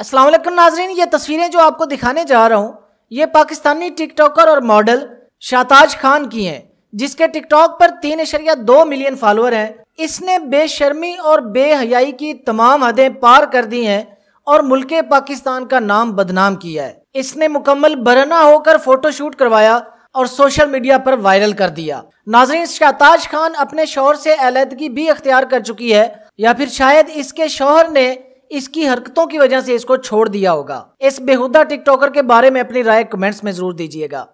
असलम नाजरीन ये तस्वीरें जो आपको दिखाने जा रहा हूँ ये पाकिस्तानी टिकटॉकर और मॉडल शाहताज खान की हैं जिसके टिकटॉक पर तीन इशरिया दो मिलियन फॉलोअर हैं इसने बेशर्मी और बेहयाई की तमाम हदें पार कर दी हैं और मुल्क पाकिस्तान का नाम बदनाम किया है इसने मुकम्मल बरना होकर फोटो शूट करवाया और सोशल मीडिया पर वायरल कर दिया नाजरीन शाहताज खान अपने शोहर से अलहदगी भी अख्तियार कर चुकी है या फिर शायद इसके शोहर ने इसकी हरकतों की वजह से इसको छोड़ दिया होगा इस बेहुदा टिकटॉकर के बारे में अपनी राय कमेंट्स में जरूर दीजिएगा